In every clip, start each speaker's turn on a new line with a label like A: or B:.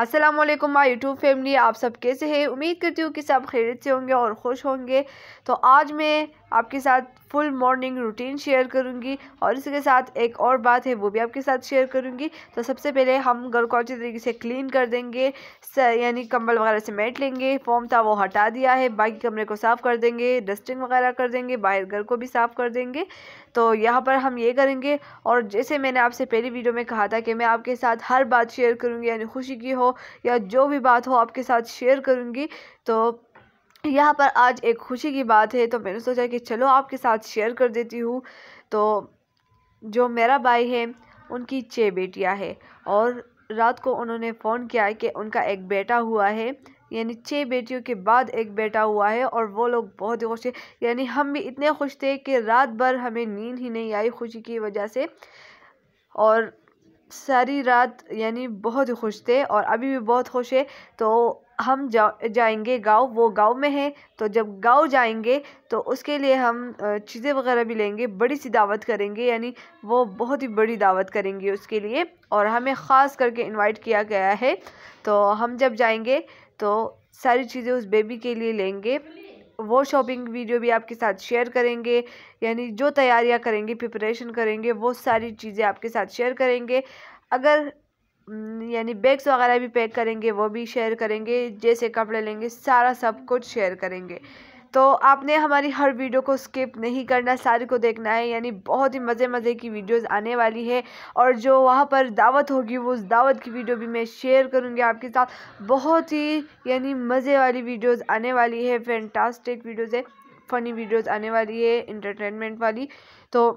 A: अस्सलाम वालेकुम my YouTube family आप सब कैसे हैं उम्मीद करती हूँ कि सब खैरियत से होंगे और खुश होंगे तो आज मैं आपके साथ फुल मॉर्निंग रूटीन शेयर करूँगी और इसके साथ एक और बात है वो भी आपके साथ शेयर करूँगी तो सबसे पहले हम घर को अच्छी तरीके से क्लीन कर देंगे यानी कंबल वगैरह से मेट लेंगे फॉर्म था वो हटा दिया है बाकी कमरे को साफ़ कर देंगे डस्टिंग वगैरह कर देंगे बाहर घर को भी साफ़ कर देंगे तो यहाँ पर हम ये करेंगे और जैसे मैंने आपसे पहली वीडियो में कहा था कि मैं आपके साथ हर बात शेयर करूँगी यानी खुशी की हो या जो भी बात हो आपके साथ शेयर करूँगी तो यहाँ पर आज एक खुशी की बात है तो मैंने सोचा कि चलो आपके साथ शेयर कर देती हूँ तो जो मेरा भाई है उनकी छः बेटियाँ है और रात को उन्होंने फ़ोन किया कि उनका एक बेटा हुआ है यानी छः बेटियों के बाद एक बेटा हुआ है और वो लोग बहुत ही खुश थे यानी हम भी इतने खुश थे कि रात भर हमें नींद ही नहीं आई खुशी की वजह से और सारी रात यानी बहुत ही खुश थे और अभी भी बहुत खुश है तो हम जा जाएंगे गाँव वो गाँव में है तो जब गाँव जाएंगे तो उसके लिए हम चीज़ें वगैरह भी लेंगे बड़ी सी दावत करेंगे यानी वो बहुत ही बड़ी दावत करेंगे उसके लिए और हमें ख़ास करके इनवाइट किया गया है तो हम जब जाएंगे तो सारी चीज़ें उस बेबी के लिए लेंगे वो शॉपिंग वीडियो भी आपके साथ शेयर करेंगे यानी जो तैयारियां करेंगे प्रिपरेशन करेंगे वो सारी चीज़ें आपके साथ शेयर करेंगे अगर यानी बैग्स वगैरह भी पैक करेंगे वो भी शेयर करेंगे जैसे कपड़े लेंगे सारा सब कुछ शेयर करेंगे तो आपने हमारी हर वीडियो को स्किप नहीं करना सारी को देखना है यानी बहुत ही मज़े मज़े की वीडियोस आने वाली है और जो वहाँ पर दावत होगी वो उस दावत की वीडियो भी मैं शेयर करूँगी आपके साथ बहुत ही यानी मज़े वाली वीडियोस आने वाली है फैंटास्टिक वीडियोज़ है फ़नी वीडियोज़ आने वाली है इंटरटेनमेंट वाली तो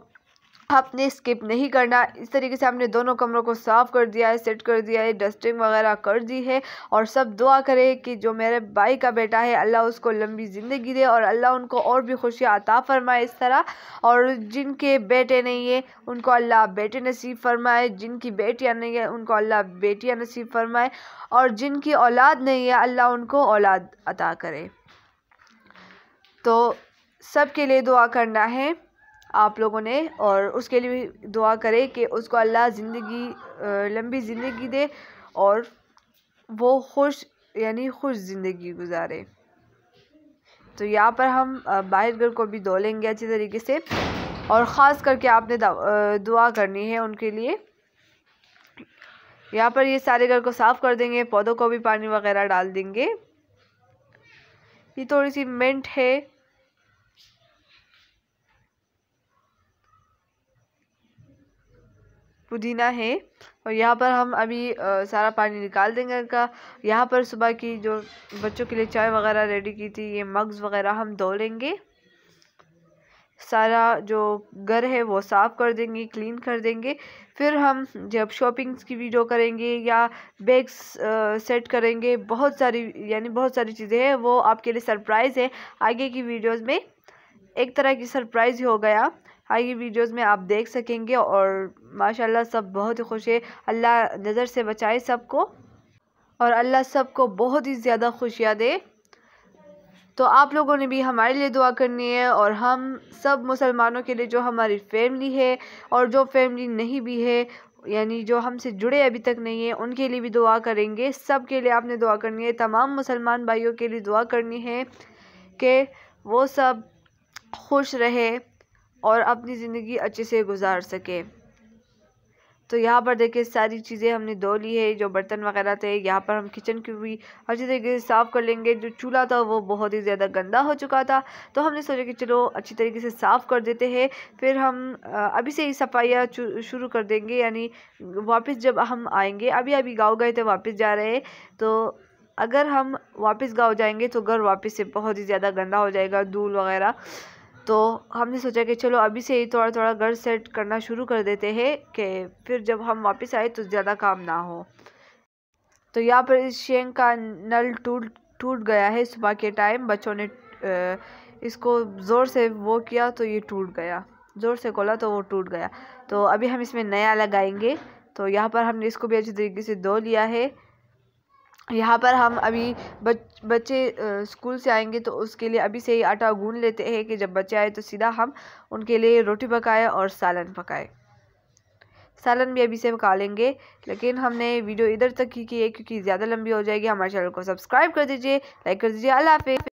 A: आपने स्किप नहीं करना इस तरीके से हमने दोनों कमरों को साफ़ कर दिया है सेट कर दिया है डस्टिंग वगैरह कर दी है और सब दुआ करें कि जो मेरे भाई का बेटा है अल्लाह उसको लंबी ज़िंदगी दे और अल्लाह उनको और भी खुशियाँ अता फ़रमाए इस तरह और जिनके बेटे नहीं हैं उनको अल्लाह बेटे नसीब फ़रमाए जिनकी बेटियाँ नहीं है उनको अल्लाह बेटियाँ नसीब फ़रमाए और जिनकी औलाद नहीं है अल्लाह उनको औलाद अता करे तो सब के लिए दुआ करना है आप लोगों ने और उसके लिए भी दुआ करें कि उसको अल्लाह ज़िंदगी लंबी ज़िंदगी दे और वो खुश यानी खुश ज़िंदगी गुजारे तो यहाँ पर हम बाहर घर को भी धो लेंगे अच्छी तरीके से और ख़ास करके आपने दुआ करनी है उनके लिए यहाँ पर ये सारे घर को साफ़ कर देंगे पौधों को भी पानी वगैरह डाल देंगे ये थोड़ी सी मिंट है पुदीना है और यहाँ पर हम अभी आ, सारा पानी निकाल देंगे इनका यहाँ पर सुबह की जो बच्चों के लिए चाय वगैरह रेडी की थी ये मग्स वगैरह हम धो लेंगे सारा जो घर है वो साफ़ कर देंगे क्लीन कर देंगे फिर हम जब शॉपिंग्स की वीडियो करेंगे या बैग्स सेट करेंगे बहुत सारी यानी बहुत सारी चीज़ें हैं वो आपके लिए सरप्राइज़ है आगे की वीडियोस में एक तरह की सरप्राइज़ ही हो गया आई हाँ, वीडियोस में आप देख सकेंगे और माशाल्लाह सब बहुत ही खुश है अल्लाह नज़र से बचाए सबको और अल्लाह सबको बहुत ही ज़्यादा खुशियाँ दे तो आप लोगों ने भी हमारे लिए दुआ करनी है और हम सब मुसलमानों के लिए जो हमारी फैमिली है और जो फैमिली नहीं भी है यानी जो हमसे जुड़े अभी तक नहीं है उनके लिए भी दुआ करेंगे सब के लिए आपने दुआ करनी है तमाम मुसलमान भाइयों के लिए दुआ करनी है कि वो सब खुश रहे और अपनी ज़िंदगी अच्छे से गुजार सके तो यहाँ पर देखिए सारी चीज़ें हमने धो ली है जो बर्तन वगैरह थे यहाँ पर हम किचन की भी अच्छी तरीके से साफ़ कर लेंगे जो चूल्हा था वो बहुत ही ज़्यादा गंदा हो चुका था तो हमने सोचा कि चलो अच्छी तरीके से साफ़ कर देते हैं फिर हम अभी से ही सफाइयाँ शुरू कर देंगे यानी वापस जब हम आएंगे अभी अभी गाँव गए थे वापस जा रहे तो अगर हम वापस गाँव जाएंगे तो घर वापस से बहुत ही ज़्यादा गंदा हो जाएगा धूल वगैरह तो हमने सोचा कि चलो अभी से ही थोड़ा थोड़ा घर सेट करना शुरू कर देते हैं कि फिर जब हम वापस आए तो ज़्यादा काम ना हो तो यहाँ पर इस शेंग का नल टूट टूट गया है सुबह के टाइम बच्चों ने इसको ज़ोर से वो किया तो ये टूट गया ज़ोर से खोला तो वो टूट गया तो अभी हम इसमें नया लगाएंगे तो यहाँ पर हमने इसको भी अच्छी तरीके से धो लिया है यहाँ पर हम अभी बच बच्चे स्कूल से आएंगे तो उसके लिए अभी से ही आटा गूँध लेते हैं कि जब बच्चे आए तो सीधा हम उनके लिए रोटी पकाए और सालन पकाए सालन भी अभी से पका लेंगे लेकिन हमने वीडियो इधर तक ही की है क्योंकि ज़्यादा लंबी हो जाएगी हमारे चैनल को सब्सक्राइब कर दीजिए लाइक कर दीजिए अल्लाह हाफि